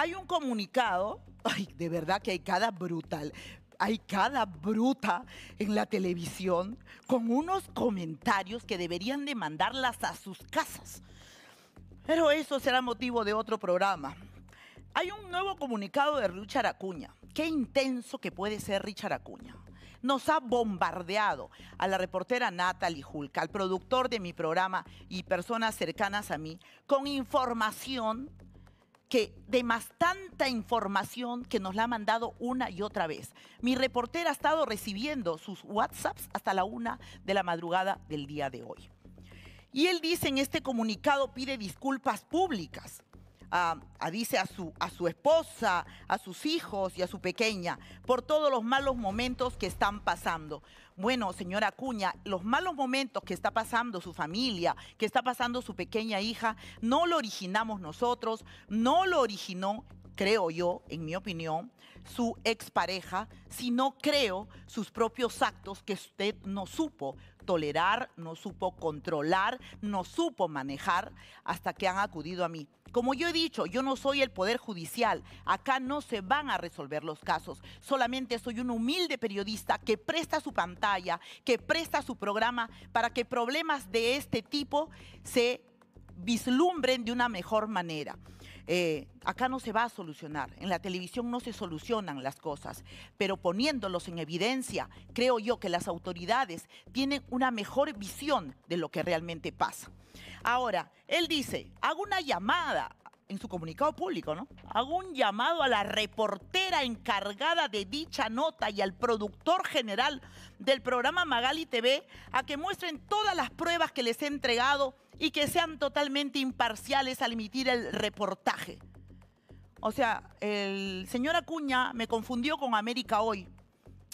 Hay un comunicado, de verdad que hay cada brutal, hay cada bruta en la televisión con unos comentarios que deberían de mandarlas a sus casas. Pero eso será motivo de otro programa. Hay un nuevo comunicado de Richard Acuña. Qué intenso que puede ser Richard Acuña. Nos ha bombardeado a la reportera Natalie Hulka, al productor de mi programa y personas cercanas a mí, con información que de más tanta información que nos la ha mandado una y otra vez. Mi reportera ha estado recibiendo sus WhatsApps hasta la una de la madrugada del día de hoy. Y él dice en este comunicado, pide disculpas públicas dice a su, a su esposa, a sus hijos y a su pequeña, por todos los malos momentos que están pasando. Bueno, señora Acuña, los malos momentos que está pasando su familia, que está pasando su pequeña hija, no lo originamos nosotros, no lo originó creo yo, en mi opinión, su expareja, no creo sus propios actos que usted no supo tolerar, no supo controlar, no supo manejar hasta que han acudido a mí. Como yo he dicho, yo no soy el Poder Judicial, acá no se van a resolver los casos, solamente soy un humilde periodista que presta su pantalla, que presta su programa para que problemas de este tipo se vislumbren de una mejor manera. Eh, acá no se va a solucionar, en la televisión no se solucionan las cosas, pero poniéndolos en evidencia, creo yo que las autoridades tienen una mejor visión de lo que realmente pasa. Ahora, él dice, hago una llamada en su comunicado público, ¿no? Hago un llamado a la reportera encargada de dicha nota y al productor general del programa Magali TV a que muestren todas las pruebas que les he entregado y que sean totalmente imparciales al emitir el reportaje. O sea, el señor Acuña me confundió con América Hoy.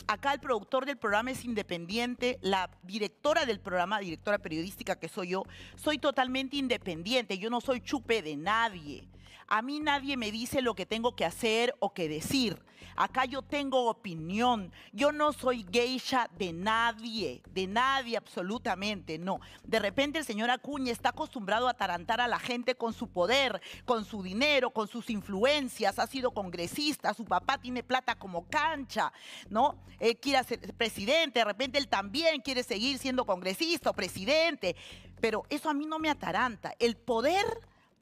Acá el productor del programa es independiente, la directora del programa, directora periodística que soy yo, soy totalmente independiente, yo no soy chupe de nadie. A mí nadie me dice lo que tengo que hacer o que decir. Acá yo tengo opinión. Yo no soy geisha de nadie, de nadie absolutamente, no. De repente el señor Acuña está acostumbrado a atarantar a la gente con su poder, con su dinero, con sus influencias. Ha sido congresista, su papá tiene plata como cancha, ¿no? Él eh, quiere ser presidente, de repente él también quiere seguir siendo congresista o presidente. Pero eso a mí no me ataranta. El poder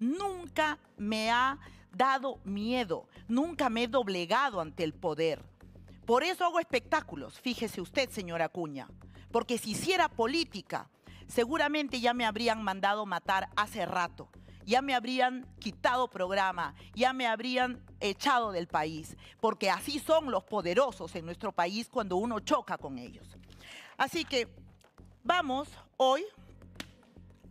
nunca me ha dado miedo, nunca me he doblegado ante el poder. Por eso hago espectáculos, fíjese usted, señora Cuña, porque si hiciera política, seguramente ya me habrían mandado matar hace rato, ya me habrían quitado programa, ya me habrían echado del país, porque así son los poderosos en nuestro país cuando uno choca con ellos. Así que vamos hoy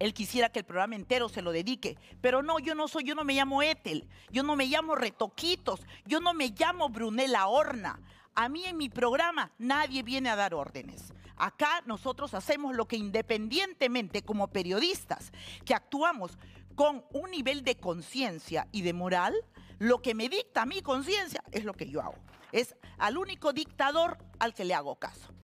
él quisiera que el programa entero se lo dedique. Pero no, yo no soy, yo no me llamo Ethel, yo no me llamo Retoquitos, yo no me llamo Brunella Horna. A mí en mi programa nadie viene a dar órdenes. Acá nosotros hacemos lo que independientemente como periodistas, que actuamos con un nivel de conciencia y de moral, lo que me dicta mi conciencia es lo que yo hago. Es al único dictador al que le hago caso.